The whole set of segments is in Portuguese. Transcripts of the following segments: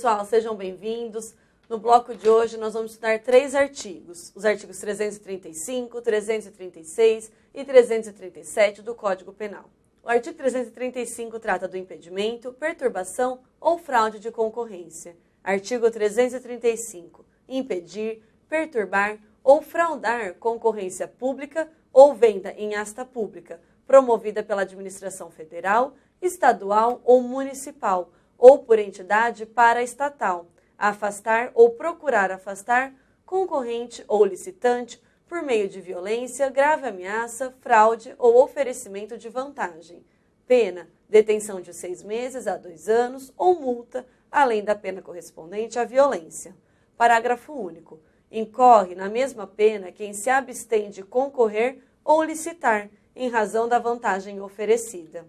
pessoal, sejam bem-vindos. No bloco de hoje, nós vamos estudar três artigos: os artigos 335, 336 e 337 do Código Penal. O artigo 335 trata do impedimento, perturbação ou fraude de concorrência. Artigo 335: impedir, perturbar ou fraudar concorrência pública ou venda em asta pública, promovida pela administração federal, estadual ou municipal ou por entidade para estatal, afastar ou procurar afastar concorrente ou licitante por meio de violência, grave ameaça, fraude ou oferecimento de vantagem. Pena: detenção de seis meses a dois anos ou multa, além da pena correspondente à violência. Parágrafo único. Incorre na mesma pena quem se abstém de concorrer ou licitar, em razão da vantagem oferecida.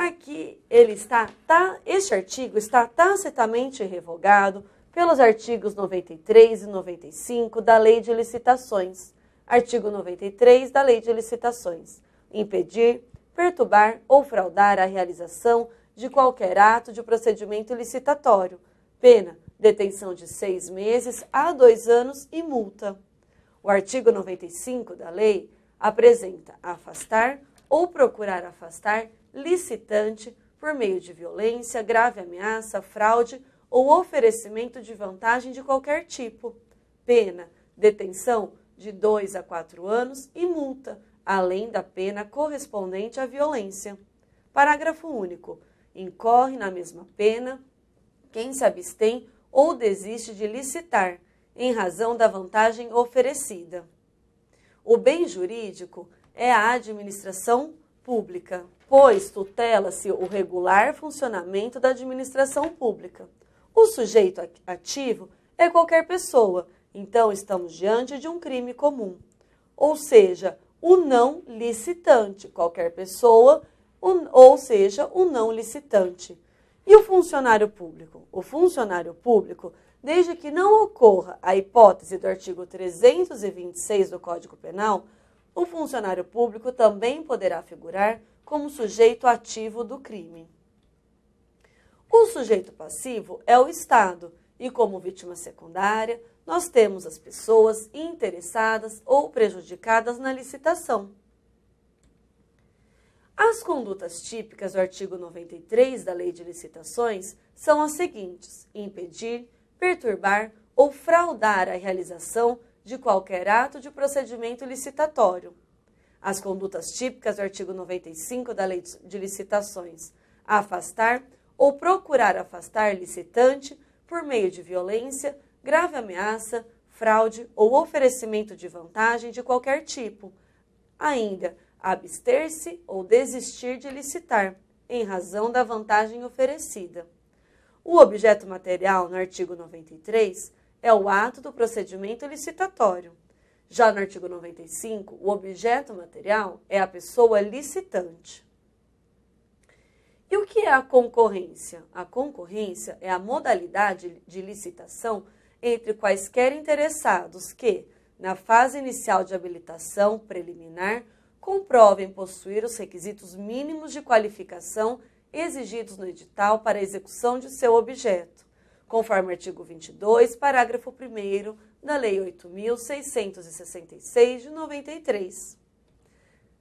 Aqui ele está, tá, este artigo está tacitamente revogado pelos artigos 93 e 95 da Lei de Licitações. Artigo 93 da Lei de Licitações. Impedir, perturbar ou fraudar a realização de qualquer ato de procedimento licitatório. Pena, detenção de seis meses a dois anos e multa. O artigo 95 da lei apresenta afastar ou procurar afastar licitante por meio de violência, grave ameaça, fraude ou oferecimento de vantagem de qualquer tipo. Pena: detenção de 2 a 4 anos e multa, além da pena correspondente à violência. Parágrafo único. Incorre na mesma pena quem se abstém ou desiste de licitar, em razão da vantagem oferecida. O bem jurídico é a administração pública, pois tutela-se o regular funcionamento da administração pública. O sujeito ativo é qualquer pessoa, então estamos diante de um crime comum, ou seja, o não licitante, qualquer pessoa, ou seja, o não licitante. E o funcionário público? O funcionário público, desde que não ocorra a hipótese do artigo 326 do Código Penal, o funcionário público também poderá figurar como sujeito ativo do crime. O sujeito passivo é o Estado e, como vítima secundária, nós temos as pessoas interessadas ou prejudicadas na licitação. As condutas típicas do artigo 93 da Lei de Licitações são as seguintes: impedir, perturbar ou fraudar a realização de qualquer ato de procedimento licitatório. As condutas típicas do artigo 95 da Lei de Licitações: afastar ou procurar afastar licitante por meio de violência, grave ameaça, fraude ou oferecimento de vantagem de qualquer tipo. Ainda, abster-se ou desistir de licitar, em razão da vantagem oferecida. O objeto material, no artigo 93, é o ato do procedimento licitatório. Já no artigo 95, o objeto material é a pessoa licitante. E o que é a concorrência? A concorrência é a modalidade de licitação entre quaisquer interessados que, na fase inicial de habilitação preliminar, comprovem possuir os requisitos mínimos de qualificação exigidos no edital para a execução de seu objeto conforme o artigo 22, parágrafo 1 da Lei 8.666 de 93.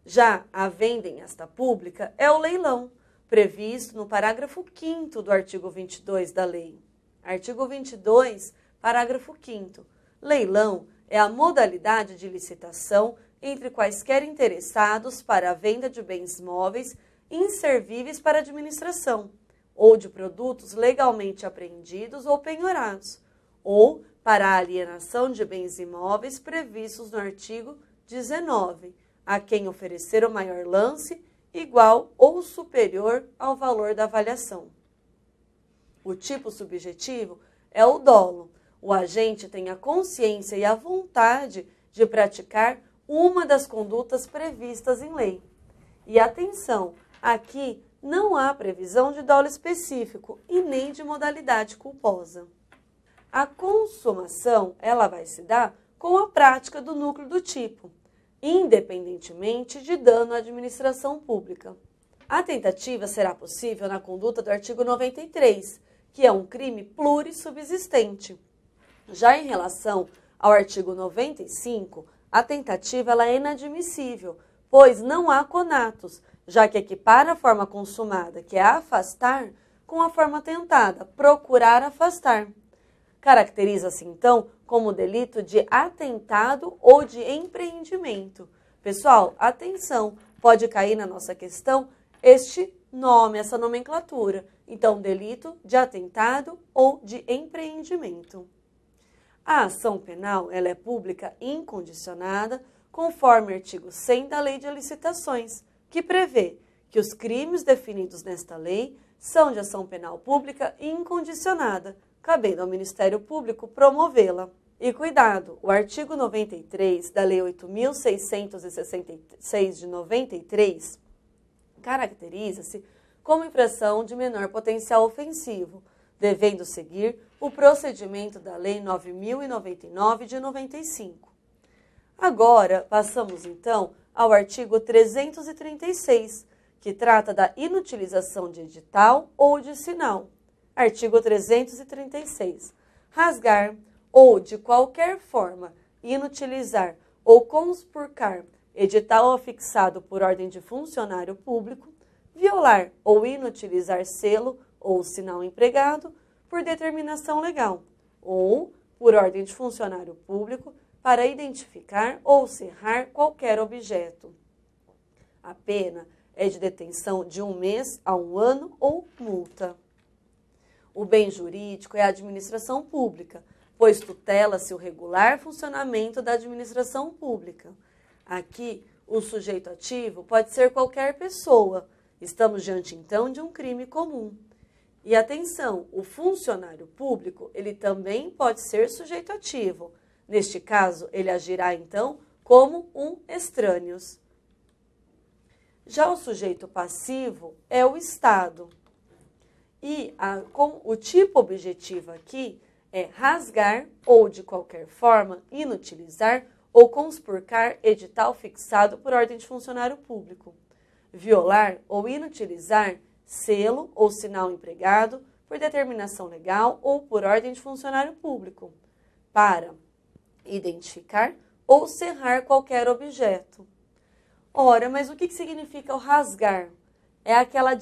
Já a venda em esta pública é o leilão, previsto no parágrafo 5 do artigo 22 da lei. Artigo 22, parágrafo 5. Leilão é a modalidade de licitação entre quaisquer interessados para a venda de bens móveis inservíveis para a administração ou de produtos legalmente apreendidos ou penhorados, ou para a alienação de bens imóveis previstos no artigo 19, a quem oferecer o maior lance igual ou superior ao valor da avaliação. O tipo subjetivo é o dolo. O agente tem a consciência e a vontade de praticar uma das condutas previstas em lei. E atenção, aqui não há previsão de dolo específico e nem de modalidade culposa. A consumação ela vai se dar com a prática do núcleo do tipo, independentemente de dano à administração pública. A tentativa será possível na conduta do artigo 93, que é um crime plurissubsistente. Já em relação ao artigo 95, a tentativa ela é inadmissível, pois não há conatos, já que equipara a forma consumada, que é afastar, com a forma tentada, procurar afastar. Caracteriza-se, então, como delito de atentado ou de empreendimento. Pessoal, atenção, pode cair na nossa questão este nome, essa nomenclatura. Então, delito de atentado ou de empreendimento. A ação penal ela é pública incondicionada, conforme artigo 100 da Lei de Licitações, que prevê que os crimes definidos nesta lei são de ação penal pública incondicionada, cabendo ao Ministério Público promovê-la. E cuidado, o artigo 93 da Lei 8.666 de 93 caracteriza-se como infração de menor potencial ofensivo, devendo seguir o procedimento da Lei 9.099 de 95. Agora, passamos então ao artigo 336, que trata da inutilização de edital ou de sinal. Artigo 336. Rasgar ou, de qualquer forma, inutilizar ou conspurcar edital afixado por ordem de funcionário público, violar ou inutilizar selo ou sinal empregado por determinação legal ou, por ordem de funcionário público, para identificar ou cerrar qualquer objeto. A pena é de detenção de um mês a um ano ou multa. O bem jurídico é a administração pública, pois tutela-se o regular funcionamento da administração pública. Aqui, o sujeito ativo pode ser qualquer pessoa. Estamos diante então de um crime comum. E atenção, o funcionário público, ele também pode ser sujeito ativo, Neste caso, ele agirá então como um estranhos. Já o sujeito passivo é o Estado. E a, com o tipo objetivo aqui é rasgar ou, de qualquer forma, inutilizar ou conspurcar edital fixado por ordem de funcionário público, violar ou inutilizar selo ou sinal empregado por determinação legal ou por ordem de funcionário público, para identificar ou serrar qualquer objeto. Ora, mas o que significa o rasgar? É aquela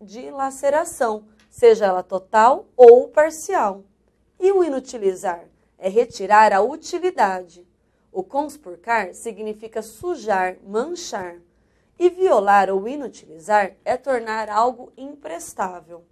dilaceração, seja ela total ou parcial. E o inutilizar? É retirar a utilidade. O conspurcar significa sujar, manchar. E violar ou inutilizar é tornar algo imprestável.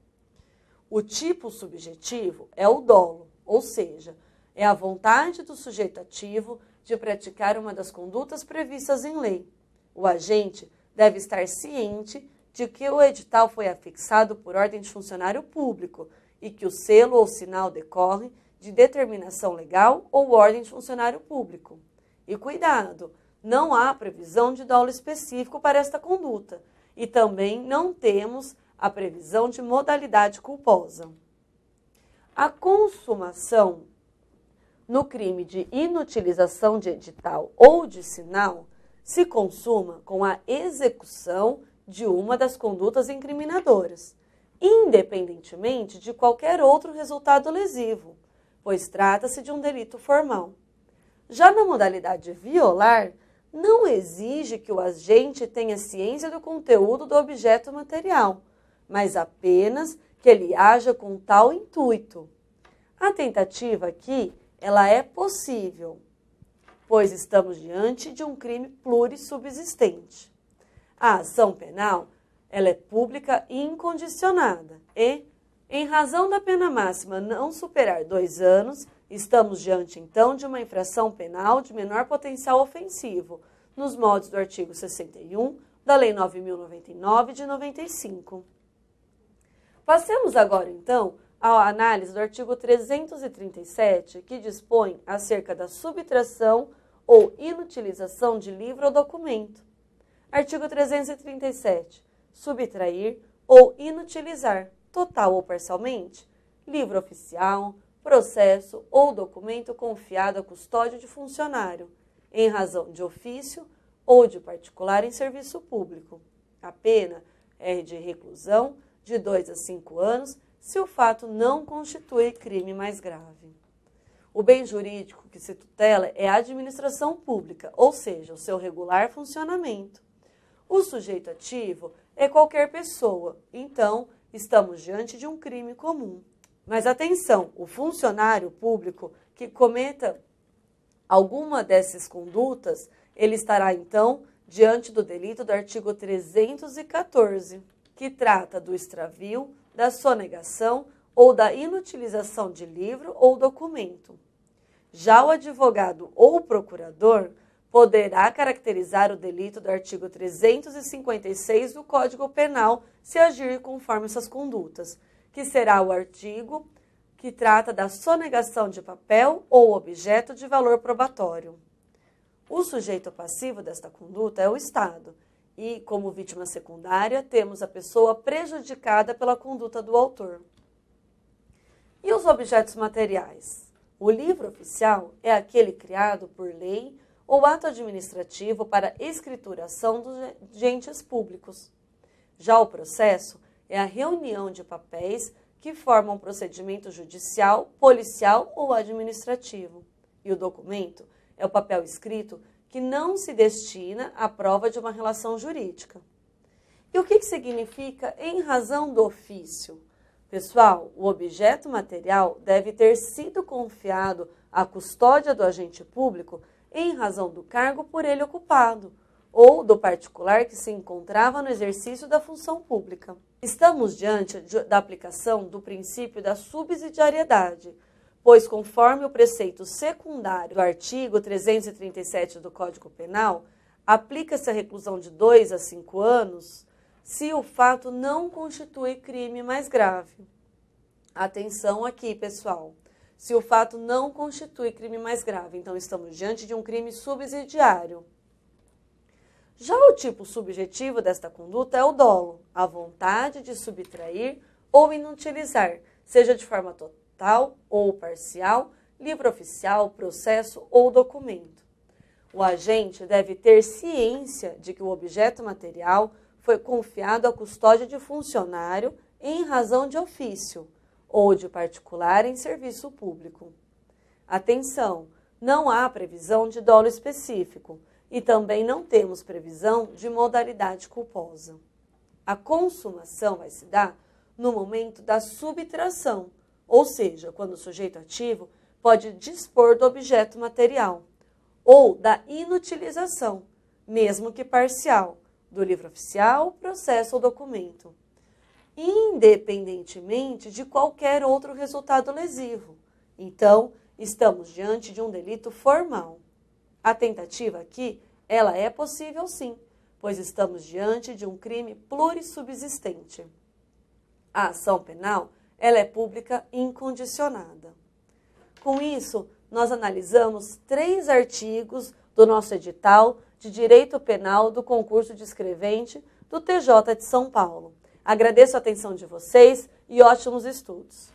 O tipo subjetivo é o dolo, ou seja, é a vontade do sujeito ativo de praticar uma das condutas previstas em lei. O agente deve estar ciente de que o edital foi afixado por ordem de funcionário público e que o selo ou sinal decorre de determinação legal ou ordem de funcionário público. E cuidado, não há previsão de dólar específico para esta conduta e também não temos a previsão de modalidade culposa. A consumação no crime de inutilização de edital ou de sinal se consuma com a execução de uma das condutas incriminadoras, independentemente de qualquer outro resultado lesivo, pois trata-se de um delito formal. Já na modalidade violar, não exige que o agente tenha ciência do conteúdo do objeto material, mas apenas que ele haja com tal intuito. A tentativa aqui ela é possível, pois estamos diante de um crime plurissubsistente. A ação penal ela é pública e incondicionada e, em razão da pena máxima não superar dois anos, estamos diante então de uma infração penal de menor potencial ofensivo, nos moldes do artigo 61 da Lei 9.099 de 95. Passemos agora então à análise do artigo 337, que dispõe acerca da subtração ou inutilização de livro ou documento. Artigo 337. Subtrair ou inutilizar, total ou parcialmente, livro oficial, processo ou documento confiado à custódia de funcionário, em razão de ofício ou de particular em serviço público. A pena é de reclusão de 2 a 5 anos se o fato não constitui crime mais grave. O bem jurídico que se tutela é a administração pública, ou seja, o seu regular funcionamento. O sujeito ativo é qualquer pessoa, então estamos diante de um crime comum. Mas atenção, o funcionário público que cometa alguma dessas condutas, ele estará então diante do delito do artigo 314, que trata do extravio, da sonegação ou da inutilização de livro ou documento. Já o advogado ou procurador poderá caracterizar o delito do artigo 356 do Código Penal se agir conforme essas condutas, que será o artigo que trata da sonegação de papel ou objeto de valor probatório. O sujeito passivo desta conduta é o Estado, e, como vítima secundária, temos a pessoa prejudicada pela conduta do autor. E os objetos materiais? O livro oficial é aquele criado por lei ou ato administrativo para escrituração dos entes públicos. Já o processo é a reunião de papéis que formam um procedimento judicial, policial ou administrativo. E o documento é o papel escrito que não se destina à prova de uma relação jurídica. E o que, que significa em razão do ofício? Pessoal, o objeto material deve ter sido confiado à custódia do agente público em razão do cargo por ele ocupado ou do particular que se encontrava no exercício da função pública. Estamos diante de, da aplicação do princípio da subsidiariedade, pois, conforme o preceito secundário do artigo 337 do Código Penal, aplica-se a reclusão de 2 a 5 anos se o fato não constitui crime mais grave. Atenção aqui, pessoal. Se o fato não constitui crime mais grave, então estamos diante de um crime subsidiário. Já o tipo subjetivo desta conduta é o dolo, a vontade de subtrair ou inutilizar, seja de forma total total ou parcial, livro oficial, processo ou documento. O agente deve ter ciência de que o objeto material foi confiado à custódia de funcionário em razão de ofício ou de particular em serviço público. Atenção! Não há previsão de dolo específico e também não temos previsão de modalidade culposa. A consumação vai se dar no momento da subtração, ou seja, quando o sujeito é ativo pode dispor do objeto material, ou da inutilização, mesmo que parcial, do livro oficial, processo ou documento, independentemente de qualquer outro resultado lesivo. Então, estamos diante de um delito formal. A tentativa aqui, ela é possível sim, pois estamos diante de um crime plurissubsistente. A ação penal ela é pública e incondicionada. Com isso, nós analisamos três artigos do nosso edital de Direito Penal do concurso de escrevente do TJ de São Paulo. Agradeço a atenção de vocês e ótimos estudos.